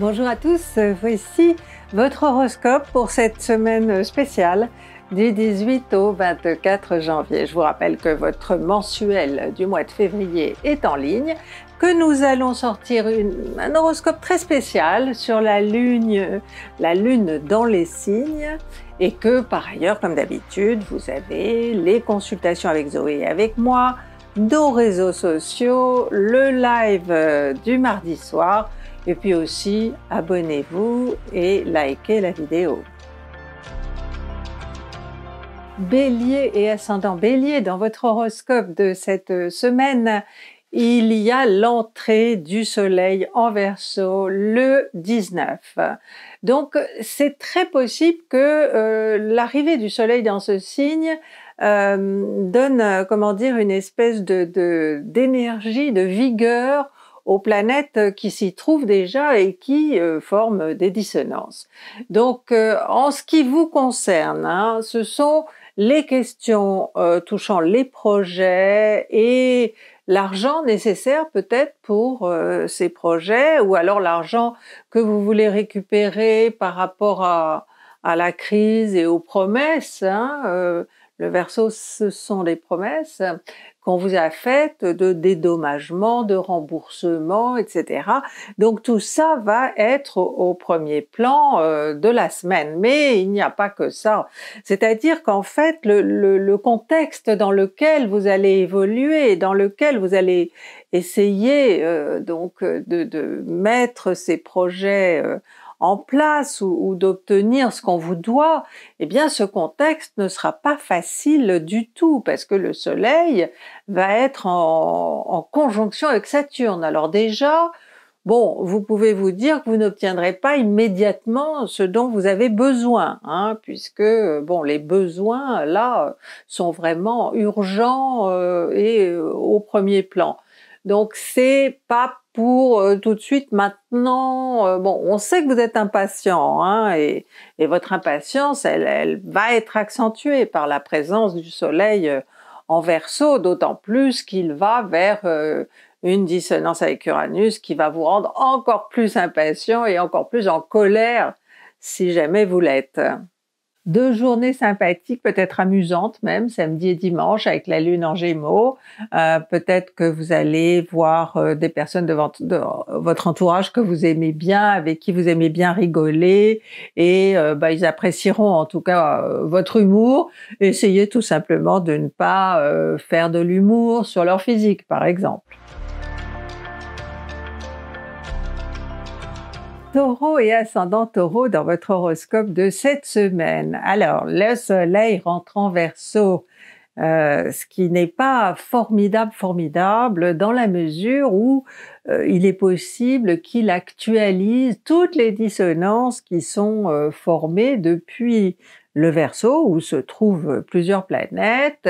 Bonjour à tous, euh, voici votre horoscope pour cette semaine spéciale du 18 au 24 janvier. Je vous rappelle que votre mensuel du mois de février est en ligne, que nous allons sortir un horoscope très spécial sur la lune, la lune dans les signes et que par ailleurs, comme d'habitude, vous avez les consultations avec Zoé et avec moi, nos réseaux sociaux, le live du mardi soir, et puis aussi, abonnez-vous et likez la vidéo. Bélier et ascendant bélier, dans votre horoscope de cette euh, semaine, il y a l'entrée du soleil en verso le 19. Donc c'est très possible que euh, l'arrivée du soleil dans ce signe euh, donne, comment dire, une espèce de d'énergie, de, vigueur aux planètes euh, qui s'y trouvent déjà et qui euh, forment des dissonances. Donc, euh, en ce qui vous concerne, hein, ce sont les questions touchant les projets et l'argent nécessaire peut-être pour ces projets, ou alors l'argent que vous voulez récupérer par rapport à, la crise et aux promesses. Hein, le verso, ce sont les promesses qu'on vous a fait de dédommagement, de remboursement, etc. Donc tout ça va être au premier plan euh, de la semaine. Mais il n'y a pas que ça. C'est-à-dire qu'en fait, le, contexte dans lequel vous allez évoluer, dans lequel vous allez essayer euh, donc de, mettre ces projets euh, en place ou, d'obtenir ce qu'on vous doit, eh bien ce contexte ne sera pas facile du tout parce que le Soleil va être en, conjonction avec Saturne. Alors déjà, bon, vous pouvez vous dire que vous n'obtiendrez pas immédiatement ce dont vous avez besoin, hein, puisque bon, les besoins là sont vraiment urgents euh, et euh, au premier plan. Donc c'est pas pour euh, tout de suite maintenant. Euh, bon, on sait que vous êtes impatient hein, et, votre impatience, elle, va être accentuée par la présence du Soleil euh, en Verseau, d'autant plus qu'il va vers une dissonance avec Uranus qui va vous rendre encore plus impatient et encore plus en colère si jamais vous l'êtes deux journées sympathiques, peut-être amusantes même, samedi et dimanche avec la lune en Gémeaux. Euh, peut-être que vous allez voir euh, des personnes de votre, entourage que vous aimez bien, avec qui vous aimez bien rigoler, et euh, bah, ils apprécieront en tout cas votre humour. Essayez tout simplement de ne pas faire de l'humour sur leur physique, par exemple. taureau et ascendant taureau dans votre horoscope de cette semaine. Alors, le soleil rentre en verso, euh, ce qui n'est pas formidable, formidable, dans la mesure où euh, il est possible qu'il actualise toutes les dissonances qui sont euh, formées depuis le verso, où se trouvent plusieurs planètes,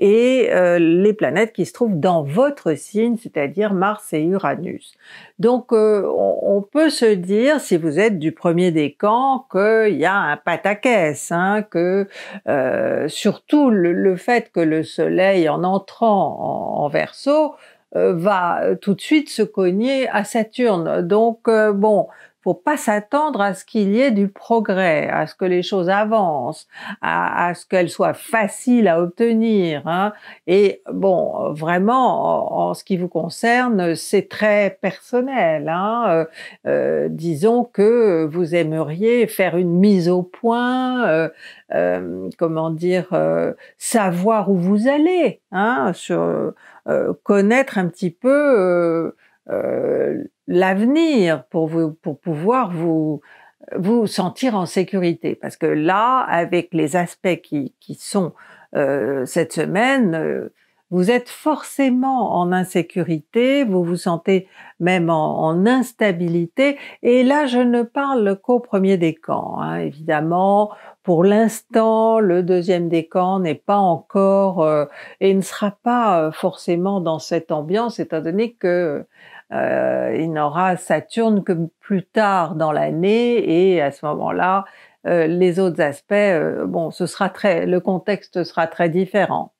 et euh, les planètes qui se trouvent dans votre signe, c'est-à-dire Mars et Uranus. Donc euh, on, peut se dire, si vous êtes du premier décan, qu'il y a un pataquès, hein, que euh, surtout le, fait que le Soleil, en entrant en, en verso, va tout de suite se cogner à Saturne. Donc bon, faut pas s'attendre à ce qu'il y ait du progrès, à ce que les choses avancent, à, ce qu'elles soient faciles à obtenir. Hein. Et bon, vraiment, en, ce qui vous concerne, c'est très personnel. Hein. Euh, euh, disons que vous aimeriez faire une mise au point, euh, euh comment dire, savoir où vous allez, hein, connaître un petit peu. Euh, l'avenir pour vous, pour pouvoir vous vous sentir en sécurité. Parce que là, avec les aspects qui, qui sont euh, cette semaine, euh, vous êtes forcément en insécurité, vous vous sentez même en, instabilité. Et là, je ne parle qu'au premier décan. Hein. Évidemment, pour l'instant, le deuxième décan n'est pas encore euh, et ne sera pas euh, forcément dans cette ambiance, étant donné que euh, il n'aura Saturne que plus tard dans l'année et à ce moment-là, euh, les autres aspects, bon, ce sera très, le contexte sera très différent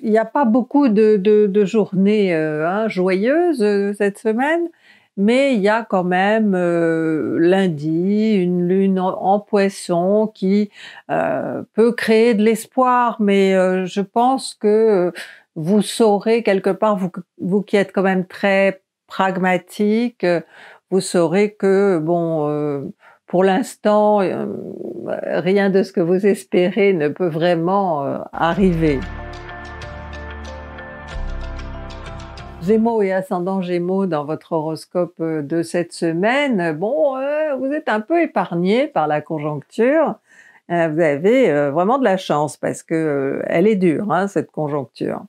il n'y a pas beaucoup de, de, journées euh, hein, joyeuses euh, cette semaine, mais il y a quand même euh, lundi une lune en, poisson qui peut créer de l'espoir, mais je pense que vous saurez quelque part, vous, vous qui êtes quand même très pragmatique, vous saurez que, bon, pour l'instant, rien de ce que vous espérez ne peut vraiment arriver. Gémeaux et ascendant Gémeaux dans votre horoscope euh, de cette semaine, bon, euh, vous êtes un peu épargné par la conjoncture. Euh, vous avez vraiment de la chance parce que elle est dure hein, cette conjoncture.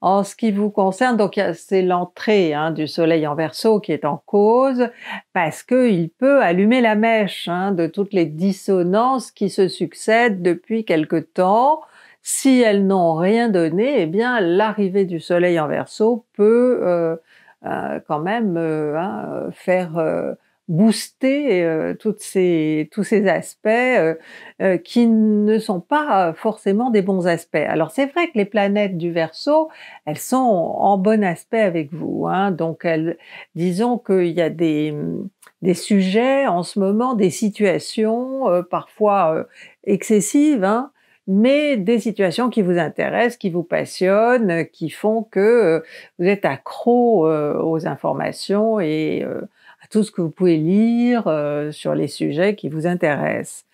En ce qui vous concerne, donc c'est l'entrée hein, du Soleil en Verseau qui est en cause parce qu'il peut allumer la mèche hein, de toutes les dissonances qui se succèdent depuis quelque temps si elles n'ont rien donné, eh bien l'arrivée du soleil en Verseau peut euh, euh, quand même euh, hein, faire booster toutes tous ces aspects qui ne sont pas forcément des bons aspects. Alors c'est vrai que les planètes du Verseau, elles sont en bon aspect avec vous. Hein. donc elles, disons qu'il y a des, des sujets en ce moment, des situations parfois excessives. Hein, mais des situations qui vous intéressent, qui vous passionnent, qui font que euh, vous êtes accro euh, aux informations et euh, à tout ce que vous pouvez lire sur les sujets qui vous intéressent.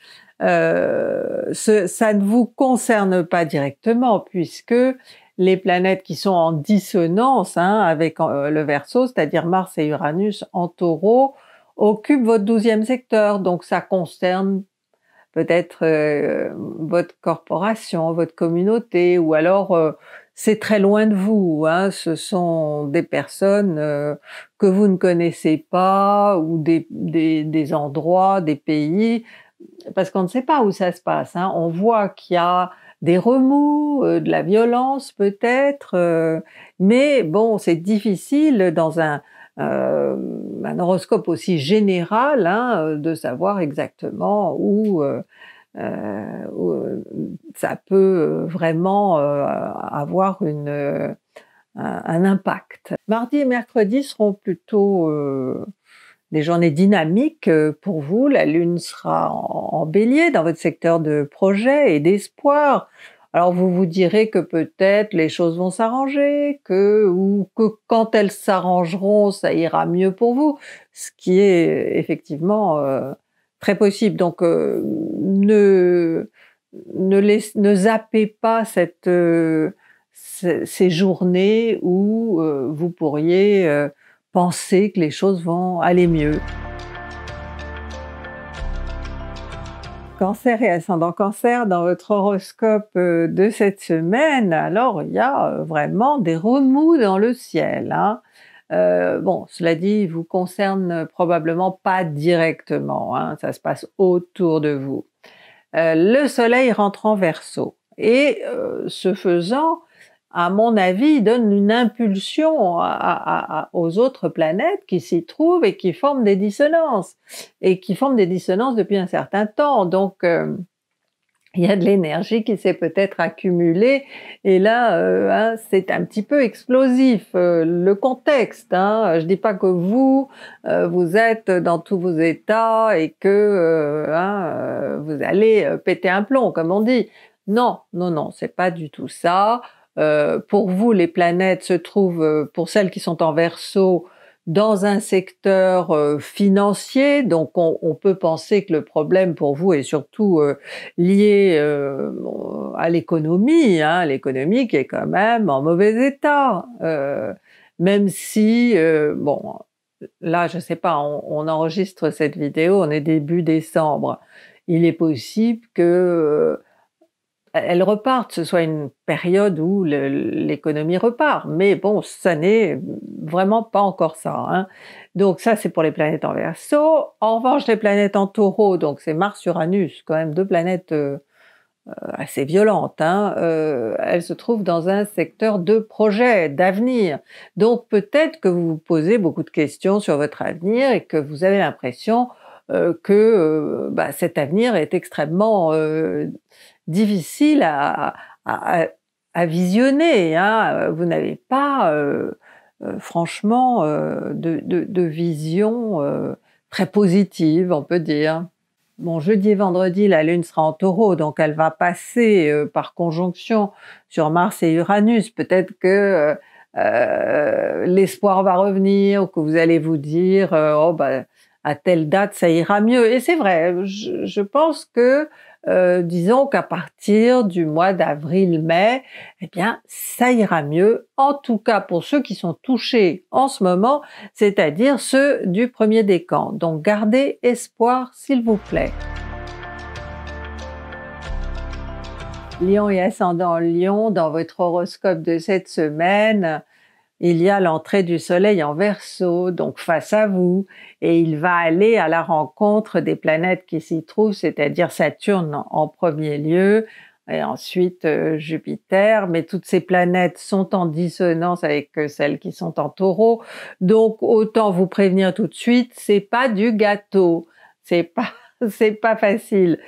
Euh, ce, ça ne vous concerne pas directement puisque les planètes qui sont en dissonance hein, avec le verso, c'est-à-dire Mars et Uranus en taureau, occupent votre douzième secteur. Donc ça concerne peut-être euh, votre corporation, votre communauté, ou alors euh, c'est très loin de vous. Hein, ce sont des personnes euh, que vous ne connaissez pas, ou des, des, des endroits, des pays, parce qu'on ne sait pas où ça se passe. Hein. On voit qu'il y a des remous, de la violence peut-être, mais bon, c'est difficile dans un euh, un horoscope aussi général, hein, euh, de savoir exactement où, euh, ça peut vraiment avoir un, impact. Mardi et mercredi seront plutôt des journées dynamiques pour vous. La Lune sera en, en bélier dans votre secteur de projet et d'espoir. Alors vous vous direz que peut-être les choses vont s'arranger, que ou que quand elles s'arrangeront, ça ira mieux pour vous, ce qui est euh, effectivement euh, très possible. Donc euh, ne ne, zappez pas cette ces journées où vous pourriez penser que les choses vont aller mieux. Cancer et ascendant cancer, dans votre horoscope euh, de cette semaine, alors il y a euh, vraiment des remous dans le ciel. Hein. Euh, bon, cela dit, vous concerne probablement pas directement, hein, ça se passe autour de vous. le soleil rentre en verso et ce faisant, à mon avis, donne une impulsion aux autres planètes qui s'y trouvent et qui forment des dissonances, et qui forment des dissonances depuis un certain temps. Donc, euh, il y a de l'énergie qui s'est peut-être accumulée, et là, euh, hein, c'est un petit peu explosif, euh, le contexte. Hein, je dis pas que vous, vous êtes dans tous vos états et que hein, vous allez péter un plomb, comme on dit. Non, non, non, c'est pas du tout ça. Euh, pour vous, les planètes se trouvent, euh, pour celles qui sont en verso, dans un secteur euh, financier, donc on, peut penser que le problème pour vous est surtout lié à l'économie, hein, l'économie qui est quand même en mauvais état, même si, bon, là je sais pas, on, enregistre cette vidéo, on est début décembre, il est possible que elles repartent, ce soit une période où l'économie repart. Mais bon, ça n'est vraiment pas encore ça. Hein. Donc ça, c'est pour les planètes en verso. En revanche, les planètes en taureau, donc c'est Mars-Uranus, quand même deux planètes euh, assez violentes, hein, euh, elles se trouvent dans un secteur de projet, d'avenir. Donc peut-être que vous vous posez beaucoup de questions sur votre avenir et que vous avez l'impression euh, que bah, cet avenir est extrêmement difficile à, visionner. Hein. Euh, vous n'avez pas, euh, euh, franchement, de, de, vision très positive, on peut dire. Bon, jeudi et vendredi, la Lune sera en taureau, donc elle va passer par conjonction sur Mars et Uranus. Peut-être que l'espoir va revenir que vous allez vous dire, oh, bah, à telle date, ça ira mieux. Et c'est vrai, je pense que euh, disons qu'à partir du mois d'avril-mai, eh bien, ça ira mieux, en tout cas pour ceux qui sont touchés en ce moment, c'est-à-dire ceux du premier décan. Donc gardez espoir, s'il vous plaît. Lion et ascendant Lion, dans votre horoscope de cette semaine, il y a l'entrée du soleil en Verseau, donc face à vous, et il va aller à la rencontre des planètes qui s'y trouvent, c'est-à-dire Saturne en premier lieu, et ensuite euh, Jupiter, mais toutes ces planètes sont en dissonance avec euh, celles qui sont en taureau, donc autant vous prévenir tout de suite, c'est pas du gâteau, c'est pas c'est pas facile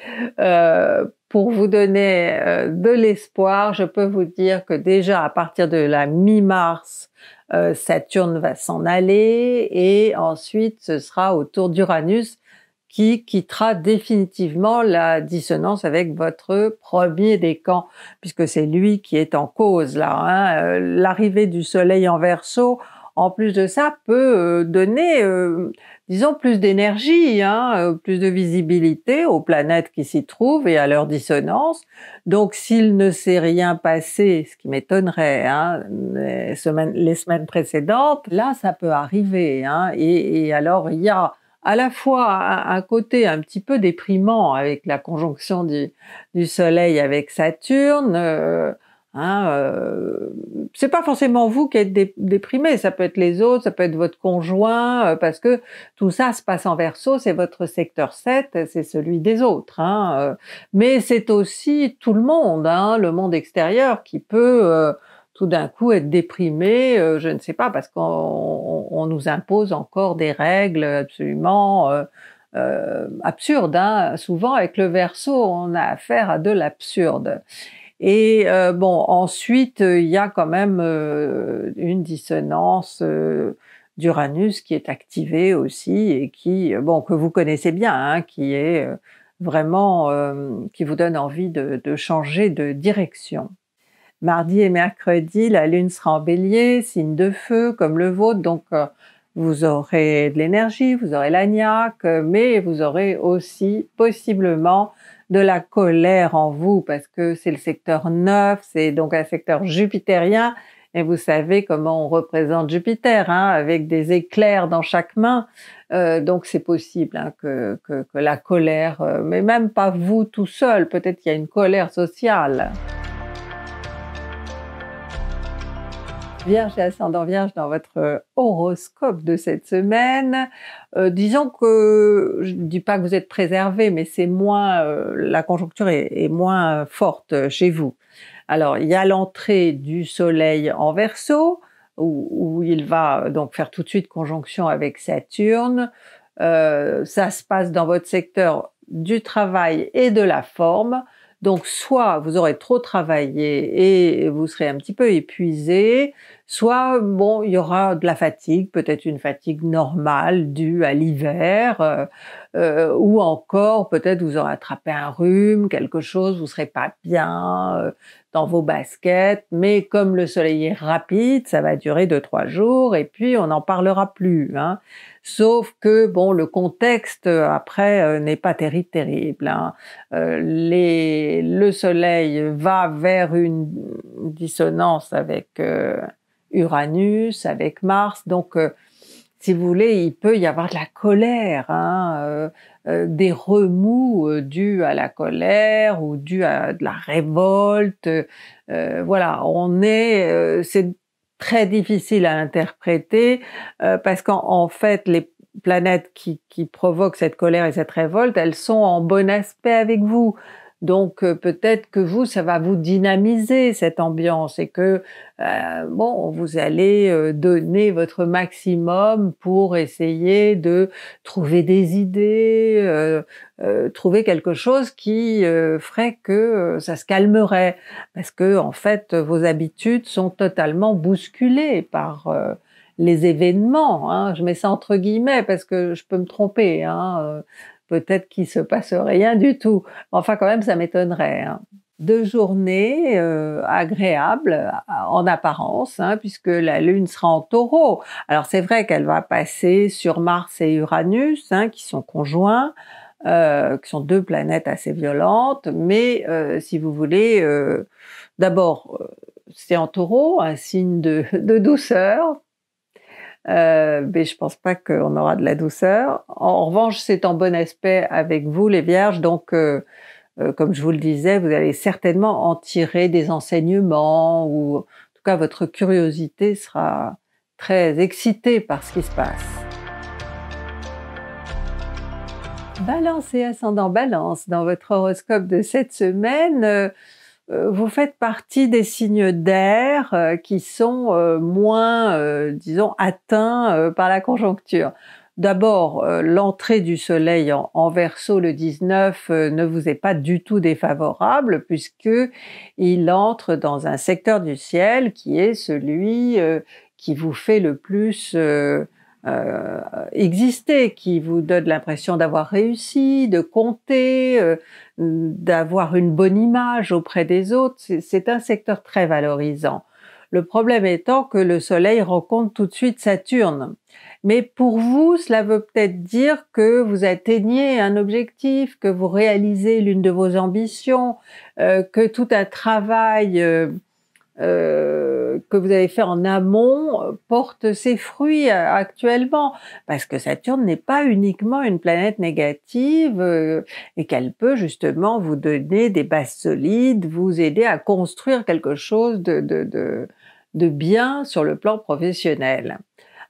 euh, pour vous donner euh, de l'espoir, je peux vous dire que déjà à partir de la mi-mars, euh, Saturne va s'en aller et ensuite ce sera au tour d'Uranus qui quittera définitivement la dissonance avec votre premier décan, puisque c'est lui qui est en cause là. Hein. Euh, l'arrivée du Soleil en verso, en plus de ça, peut euh, donner disons, plus d'énergie, hein, euh, plus de visibilité aux planètes qui s'y trouvent et à leur dissonance. Donc, s'il ne s'est rien passé, ce qui m'étonnerait, hein, les, semaines, précédentes, là, ça peut arriver. Hein. et, alors, il y a à la fois un, côté un petit peu déprimant avec la conjonction du, Soleil avec Saturne. Euh, Hein, euh, c'est pas forcément vous qui êtes déprimé, ça peut être les autres, ça peut être votre conjoint, euh, parce que tout ça se passe en verso, c'est votre secteur 7, c'est celui des autres. Hein, euh. mais c'est aussi tout le monde, hein, le monde extérieur qui peut tout d'un coup être déprimé, je ne sais pas, parce qu'on nous impose encore des règles absolument... absurdes. Hein, souvent avec le verso on a affaire à de l'absurde et euh, bon, ensuite, euh, il y a quand même euh, une dissonance d'Uranus qui est activée aussi et qui, bon, que vous connaissez bien, hein, qui est vraiment, qui vous donne envie de, de, changer de direction. Mardi et mercredi, la Lune sera en bélier, signe de feu comme le vôtre, donc vous aurez de l'énergie, vous aurez l'agnac, mais vous aurez aussi possiblement de la colère en vous parce que c'est le secteur neuf, c'est donc un secteur jupitérien. Et vous savez comment on représente Jupiter, hein, avec des éclairs dans chaque main. Euh, donc c'est possible hein, que, que, que, la colère, euh, mais même pas vous tout seul, peut-être qu'il y a une colère sociale. Vierge et ascendant Vierge dans votre euh, horoscope de cette semaine. Euh, disons que je ne dis pas que vous êtes préservé, mais c'est moins euh, la conjoncture est, moins forte chez vous. Alors il y a l'entrée du Soleil en Verseau où, il va donc faire tout de suite conjonction avec Saturne. ça se passe dans votre secteur du travail et de la forme. Donc soit vous aurez trop travaillé et vous serez un petit peu épuisé, soit bon, il y aura de la fatigue, peut-être une fatigue normale due à l'hiver, euh, euh, ou encore peut-être vous aurez attrapé un rhume, quelque chose, vous serez pas bien euh, dans vos baskets, mais comme le soleil est rapide, ça va durer deux trois jours et puis on n'en parlera plus. Hein. Sauf que bon, le contexte euh, après euh, n'est pas terrible, terrible. Hein. Euh, le Soleil va vers une dissonance avec Uranus, avec Mars, donc si vous voulez, il peut y avoir de la colère, hein, des remous dus à la colère ou dus à de la révolte. voilà, on est, c'est très difficile à interpréter euh, parce qu'en fait, les planètes qui provoquent cette colère et cette révolte, elles sont en bon aspect avec vous. Donc euh, peut-être que vous, ça va vous dynamiser cette ambiance et que euh, bon, vous allez euh, donner votre maximum pour essayer de trouver des idées, trouver quelque chose qui ferait que ça se calmerait, parce que en fait vos habitudes sont totalement bousculées par les événements. Hein. Je mets ça entre guillemets parce que je peux me tromper. Hein peut-être qu'il se passe rien du tout. Enfin, quand même, ça m'étonnerait. Hein. Deux journées euh, agréables en apparence, hein, puisque la Lune sera en taureau. Alors c'est vrai qu'elle va passer sur Mars et Uranus, hein, qui sont conjoints, euh, qui sont deux planètes assez violentes, mais euh, si vous voulez, d'abord, c'est en taureau, un signe de, de douceur, euh, mais je pense pas qu'on aura de la douceur. En revanche, c'est en bon aspect avec vous, les Vierges. Donc, euh, euh, comme je vous le disais, vous allez certainement en tirer des enseignements ou, en tout cas, votre curiosité sera très excitée par ce qui se passe. Balance et ascendant Balance, dans votre horoscope de cette semaine, euh, vous faites partie des signes d'air euh, qui sont euh, moins, disons, atteints par la conjoncture. D'abord, l'entrée du Soleil en, verso Verseau le 19 ne vous est pas du tout défavorable puisque il entre dans un secteur du ciel qui est celui qui vous fait le plus exister, qui vous donne l'impression d'avoir réussi, de compter, d'avoir une bonne image auprès des autres. C'est un secteur très valorisant. Le problème étant que le Soleil rencontre tout de suite Saturne. Mais pour vous, cela veut peut-être dire que vous atteignez un objectif, que vous réalisez l'une de vos ambitions, euh, que tout un travail euh, euh, que vous avez fait en amont porte ses fruits euh, actuellement, parce que Saturne n'est pas uniquement une planète négative euh, et qu'elle peut justement vous donner des bases solides, vous aider à construire quelque chose de, bien sur le plan professionnel.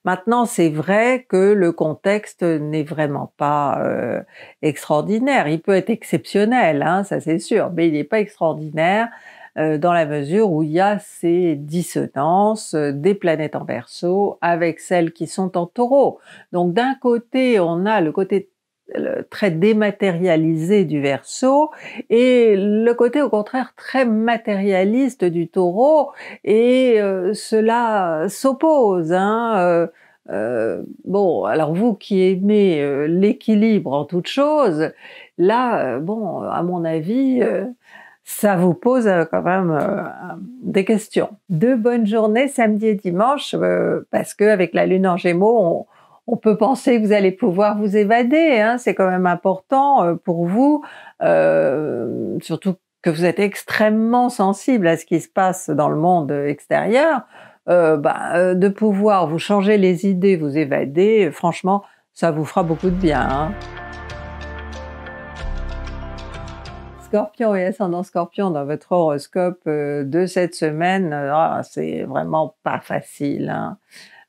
Maintenant, c'est vrai que le contexte n'est vraiment pas extraordinaire. Il peut être exceptionnel, hein, ça c'est sûr, mais il n'est pas extraordinaire. Euh, dans la mesure où il y a ces dissonances euh, des planètes en verso avec celles qui sont en taureau. Donc d'un côté, on a le côté très dématérialisé du verso et le côté au contraire très matérialiste du taureau et euh, cela s'oppose. Hein, bon, alors vous qui aimez l'équilibre en toute chose, là, bon, à mon avis, ça vous pose euh, quand même euh, des questions. Deux bonnes journées samedi et dimanche, euh, parce qu'avec la lune en gémeaux, on, peut penser que vous allez pouvoir vous évader, hein. c'est quand même important pour vous, surtout que vous êtes extrêmement sensible à ce qui se passe dans le monde extérieur, bah, de pouvoir vous changer les idées, vous évader, franchement, ça vous fera beaucoup de bien. Hein. scorpion et ascendant scorpion dans votre horoscope euh, de cette semaine, euh, ah, c'est vraiment pas facile. Hein.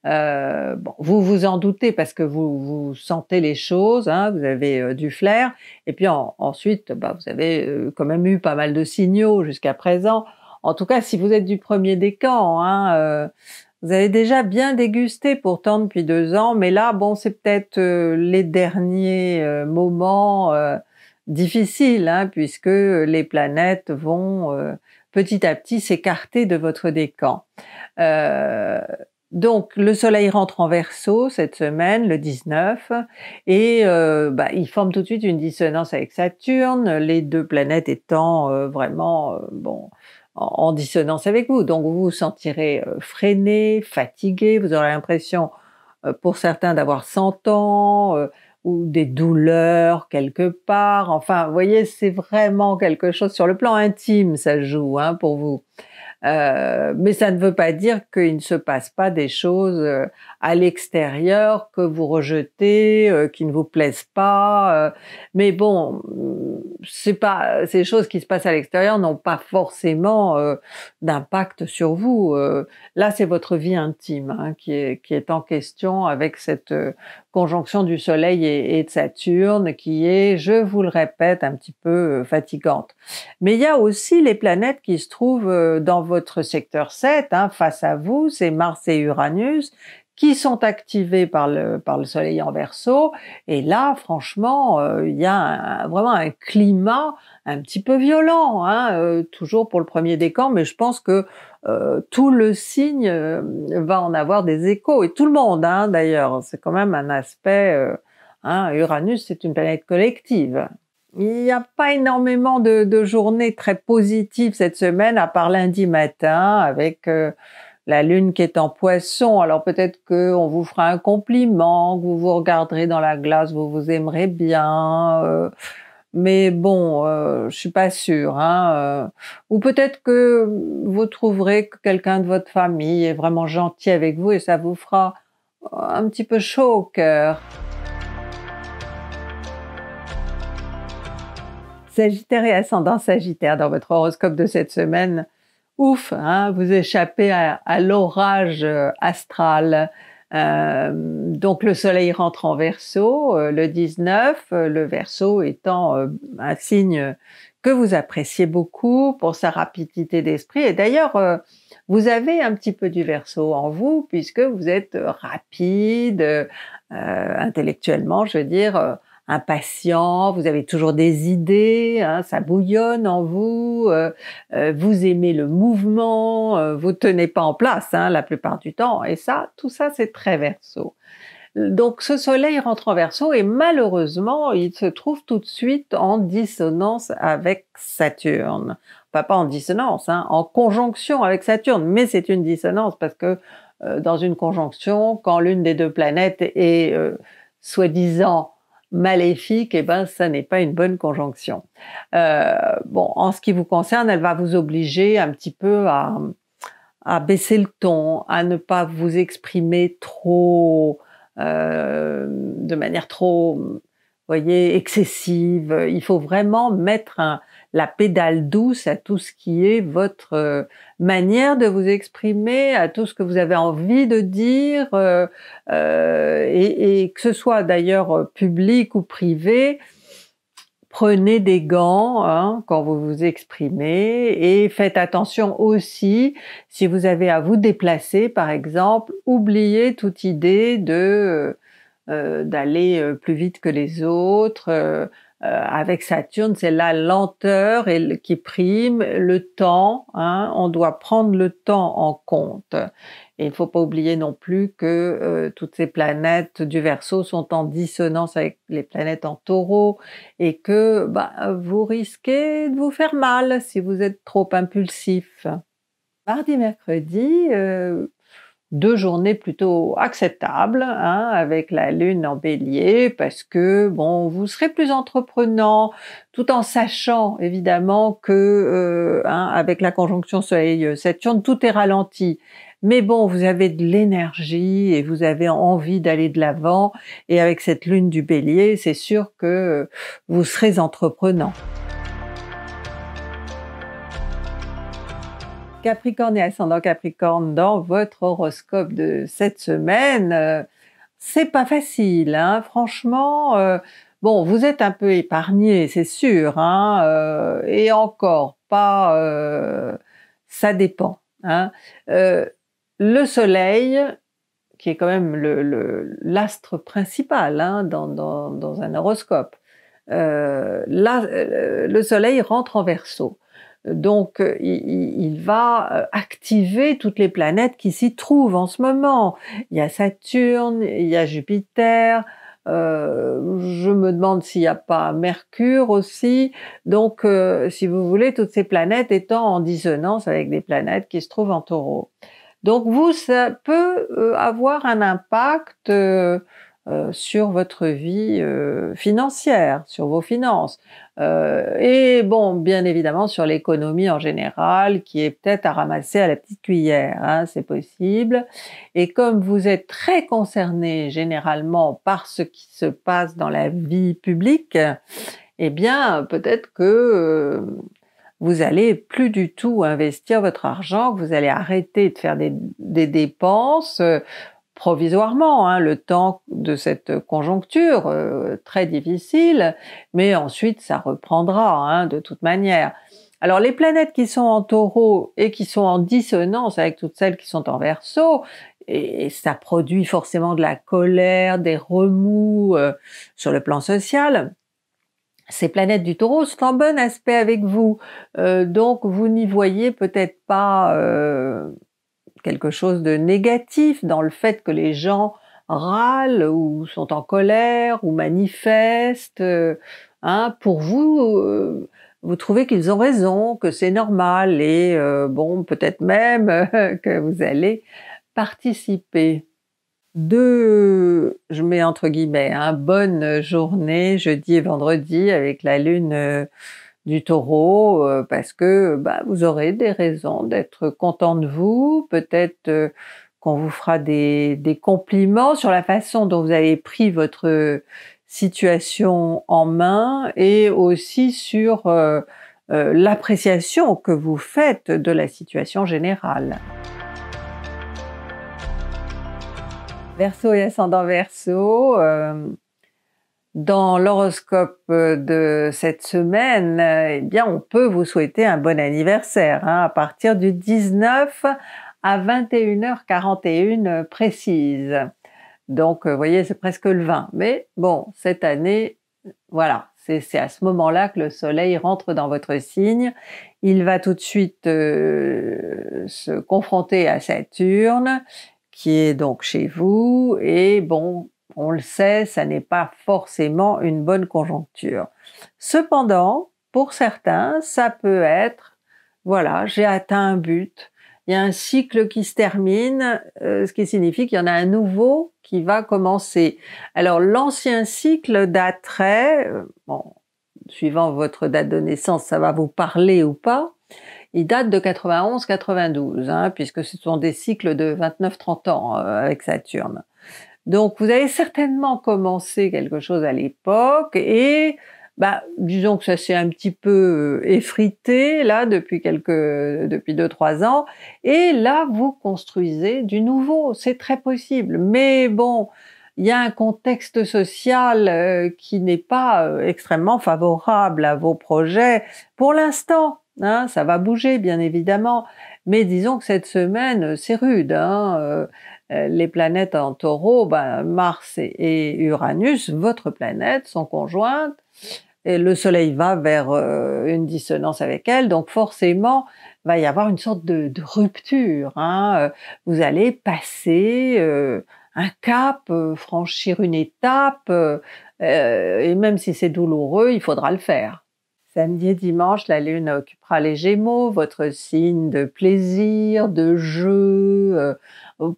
Euh, bon, vous vous en doutez parce que vous, sentez les choses, hein, vous avez du flair, et puis ensuite, bah, vous avez quand même eu pas mal de signaux jusqu'à présent. En tout cas, si vous êtes du premier des camps, hein, vous avez déjà bien dégusté pourtant depuis deux ans, mais là, bon, c'est peut-être les derniers moments difficile, hein, puisque les planètes vont euh, petit à petit s'écarter de votre décan. Euh, donc le Soleil rentre en verso cette semaine, le 19, et euh, bah, il forme tout de suite une dissonance avec Saturne, les deux planètes étant vraiment bon en, en, dissonance avec vous. Donc vous vous sentirez freiné, fatigué, vous aurez l'impression pour certains d'avoir 100 ans, ou des douleurs quelque part. Enfin, vous voyez, c'est vraiment quelque chose sur le plan intime, ça joue hein, pour vous. Euh, mais ça ne veut pas dire qu'il ne se passe pas des choses euh, à l'extérieur que vous rejetez, euh, qui ne vous plaisent pas. mais bon, mm, c'est pas ces choses qui se passent à l'extérieur n'ont pas forcément d'impact sur vous. là, c'est votre vie intime hein, qui, est, en question avec cette conjonction du Soleil et, et, de Saturne qui est, je vous le répète, un petit peu fatigante. Mais il y a aussi les planètes qui se trouvent dans votre secteur 7, hein, face à vous, c'est Mars et Uranus qui sont activés par le, Soleil en verso. Et là, franchement, euh, il y a vraiment un climat un petit peu violent, hein, euh, toujours pour le premier décan, mais je pense que euh, tout le signe va en avoir des échos, et tout le monde hein, d'ailleurs. C'est quand même un aspect... Uranus, c'est une planète collective. Il n'y a pas énormément de, journées très positives cette semaine, à part lundi matin avec euh, la lune qui est en poisson. Alors peut-être qu'on vous fera un compliment, que vous vous regarderez dans la glace, vous vous aimerez bien. Euh, mais bon, euh, je suis pas sûre. Hein, ou peut-être que vous trouverez que quelqu'un de votre famille est vraiment gentil avec vous et ça vous fera un petit peu chaud au cœur. Sagittaire et ascendant Sagittaire dans votre horoscope de cette semaine. Ouf, hein, vous échappez à, l'orage euh, astral. Euh, donc le Soleil rentre en verso euh, le 19, le Verseau étant un signe que vous appréciez beaucoup pour sa rapidité d'esprit. Et d'ailleurs, vous avez un petit peu du verso en vous puisque vous êtes rapide intellectuellement, je veux dire impatient, vous avez toujours des idées, hein, ça bouillonne en vous, euh, euh, vous aimez le mouvement, euh, vous tenez pas en place hein, la plupart du temps. Et ça, tout ça, c'est très verso. Donc ce soleil rentre en verso et malheureusement, il se trouve tout de suite en dissonance avec Saturne. pas en dissonance, hein, en conjonction avec Saturne, mais c'est une dissonance parce que dans une conjonction, quand l'une des deux planètes est soi-disant maléfique, et eh ben ça n'est pas une bonne conjonction. Euh, bon, en ce qui vous concerne, elle va vous obliger un petit peu à, à baisser le ton, à ne pas vous exprimer trop euh, de manière trop, voyez, excessive. Il faut vraiment mettre un, la pédale douce à tout ce qui est votre euh, manière de vous exprimer, à tout ce que vous avez envie de dire, euh, euh, et, que ce soit d'ailleurs public ou privé, prenez des gants hein, quand vous vous exprimez et faites attention aussi si vous avez à vous déplacer par exemple, oubliez toute idée de d'aller plus vite que les autres. Euh, avec Saturne, c'est la lenteur qui prime, le temps. Hein, on doit prendre le temps en compte. Et il ne faut pas oublier non plus que euh, toutes ces planètes du Verseau sont en dissonance avec les planètes en Taureau et que bah, vous risquez de vous faire mal si vous êtes trop impulsif. Mardi, mercredi, euh, deux journées plutôt acceptables hein, avec la lune en bélier parce que bon vous serez plus entreprenant tout en sachant évidemment que euh, hein, avec la conjonction soleil saturne tout est ralenti mais bon vous avez de l'énergie et vous avez envie d'aller de l'avant et avec cette lune du bélier c'est sûr que vous serez entreprenant. Capricorne et ascendant Capricorne dans votre horoscope de cette semaine, euh, c'est pas facile, hein. franchement. Euh, bon, vous êtes un peu épargné, c'est sûr, hein. euh, et encore pas. ça dépend. Hein. le Soleil, qui est quand même l'astre principal dans, un horoscope, le Soleil rentre en Verseau. Donc, euh, il, va euh, activer toutes les planètes qui s'y trouvent en ce moment. Il y a Saturne, il y a Jupiter. Euh, je me demande s'il n'y a pas Mercure aussi. Donc, euh, si vous voulez, toutes ces planètes étant en dissonance avec des planètes qui se trouvent en taureau. Donc, vous, ça peut avoir un impact. Euh, sur votre vie euh, financière, sur vos finances. Euh, et bon, bien évidemment, sur l'économie en général, qui est peut-être à ramasser à la petite cuillère, hein, c'est possible. Et comme vous êtes très concerné généralement par ce qui se passe dans la vie publique, eh bien, peut-être que vous allez plus du tout investir votre argent, que vous allez arrêter de faire des dépenses provisoirement, hein, le temps de cette conjoncture euh, très difficile, mais ensuite ça reprendra hein, de toute manière. Alors les planètes qui sont en taureau et qui sont en dissonance avec toutes celles qui sont en verso, et ça produit forcément de la colère, des remous euh, sur le plan social. Ces planètes du taureau sont en bon aspect avec vous, euh, donc vous n'y voyez peut-être pas quelque chose de négatif dans le fait que les gens râlent ou sont en colère ou manifestent. Euh, hein, pour vous, euh, vous trouvez qu'ils ont raison, que c'est normal et euh, bon, peut-être même que vous allez participer. de, je mets entre guillemets, hein, bonne journée jeudi et vendredi avec la lune du taureau euh, parce que bah, vous aurez des raisons d'être content de vous, peut-être euh, qu'on vous fera des, des, compliments sur la façon dont vous avez pris votre euh, situation en main et aussi sur l'appréciation que vous faites de la situation générale. Verseau et ascendant verso, dans l'horoscope de cette semaine, eh bien, on peut vous souhaiter un bon anniversaire hein, à partir du 19 à 21h41 précise. Donc, vous euh, voyez, c'est presque le 20. Mais bon, cette année, voilà, c'est à ce moment-là que le Soleil rentre dans votre signe. Il va tout de suite euh, se confronter à Saturne, qui est donc chez vous. Et bon, on le sait, ça n'est pas forcément une bonne conjoncture. Cependant, pour certains, ça peut être, voilà, j'ai atteint un but, il y a un cycle qui se termine, euh, ce qui signifie qu'il y en a un nouveau qui va commencer. Alors l'ancien cycle d'attrait, euh, bon, suivant votre date de naissance, ça va vous parler ou pas, il date de 91-92, hein, puisque ce sont des cycles de 29-30 ans euh, avec Saturne. Donc vous avez certainement commencé quelque chose à l'époque et bah, disons que ça s'est un petit peu euh, effrité là depuis quelques depuis deux trois ans et là vous construisez du nouveau, c'est très possible. Mais bon, il y a un contexte social euh, qui n'est pas euh, extrêmement favorable à vos projets pour l'instant. Hein, ça va bouger bien évidemment, mais disons que cette semaine c'est rude. Hein, euh, les planètes en taureau, ben, Mars et, Uranus, votre planète, sont conjointes, et le Soleil va vers euh, une dissonance avec elle, donc forcément, va y avoir une sorte de, rupture. Hein. Euh, vous allez passer un cap, franchir une étape, et même si c'est douloureux, il faudra le faire. Samedi et dimanche, la Lune occupera les Gémeaux, votre signe de plaisir, de jeu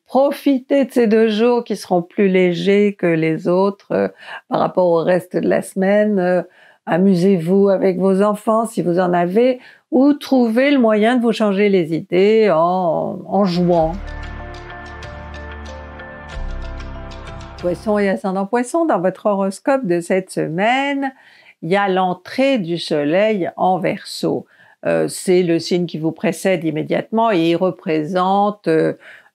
Profitez de ces deux jours qui seront plus légers que les autres euh, par rapport au reste de la semaine. Euh, amusez-vous avec vos enfants si vous en avez ou trouvez le moyen de vous changer les idées en, en jouant. Poisson et ascendant poisson, dans votre horoscope de cette semaine, il y a l'entrée du soleil en verso. Euh, c'est le signe qui vous précède immédiatement et il représente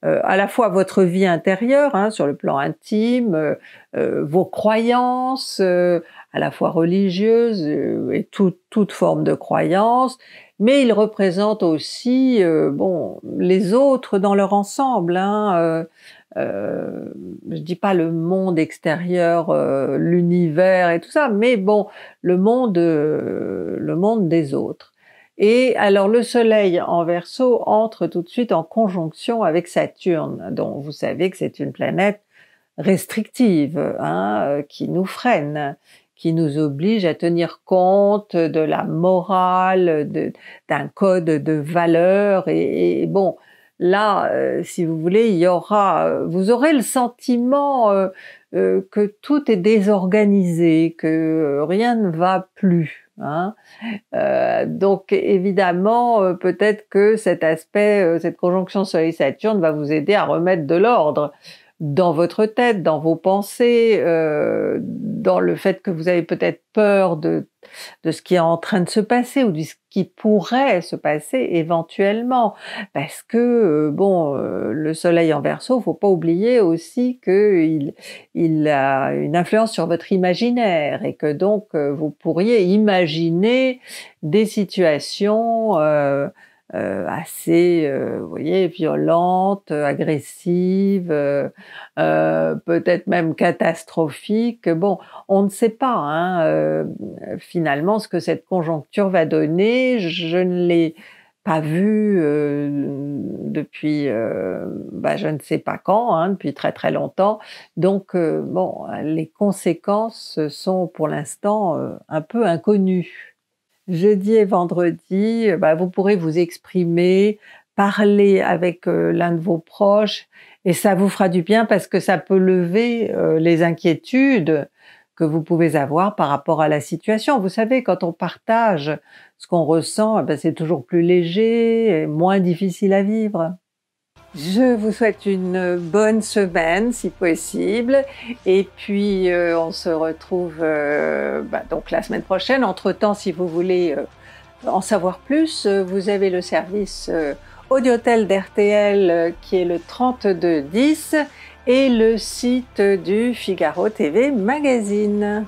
euh, à la fois votre vie intérieure, hein, sur le plan intime, euh, euh, vos croyances, à la fois religieuses et toute forme de croyance, mais il représente aussi bon les autres dans leur ensemble. Hein, je ne dis pas le monde extérieur, l'univers et tout ça, mais bon, le monde, le monde des autres. Et alors le Soleil en Verseau entre tout de suite en conjonction avec Saturne, dont vous savez que c'est une planète restrictive, hein, euh, qui nous freine, qui nous oblige à tenir compte de la morale, d'un code de valeur. Et, bon, là, euh, si vous voulez, il y aura, euh, vous aurez le sentiment que tout est désorganisé, que rien ne va plus. Hein. Euh, donc évidemment, euh, peut-être que cet aspect, euh, cette conjonction Soleil-Saturne va vous aider à remettre de l'ordre dans votre tête, dans vos pensées, euh, dans le fait que vous avez peut-être peur de, de ce qui est en train de se passer ou de ce qui pourrait se passer éventuellement. Parce que, euh, bon, euh, le soleil en verso, faut pas oublier aussi qu'il il a une influence sur votre imaginaire et que donc vous pourriez imaginer des situations euh, assez, euh, vous voyez, violente, euh, agressive, peut-être même catastrophique. Bon, on ne sait pas hein, finalement ce que cette conjoncture va donner. Je ne l'ai pas vu depuis bah, je ne sais pas quand, hein, depuis très très longtemps. Donc bon, les conséquences sont pour l'instant un peu inconnues. Jeudi et vendredi, euh, bah, vous pourrez vous exprimer, parler avec euh, l'un de vos proches et ça vous fera du bien parce que ça peut lever euh, les inquiétudes que vous pouvez avoir par rapport à la situation. Vous savez, quand on partage ce qu'on ressent, eh ben, c'est toujours plus léger et moins difficile à vivre. Je vous souhaite une bonne semaine, si possible. Et puis, euh, on se retrouve euh, bah, donc la semaine prochaine. Entre-temps, si vous voulez euh, en savoir plus, vous avez le service Audiotel d'RTL qui est le 3210 et le site du Figaro TV Magazine.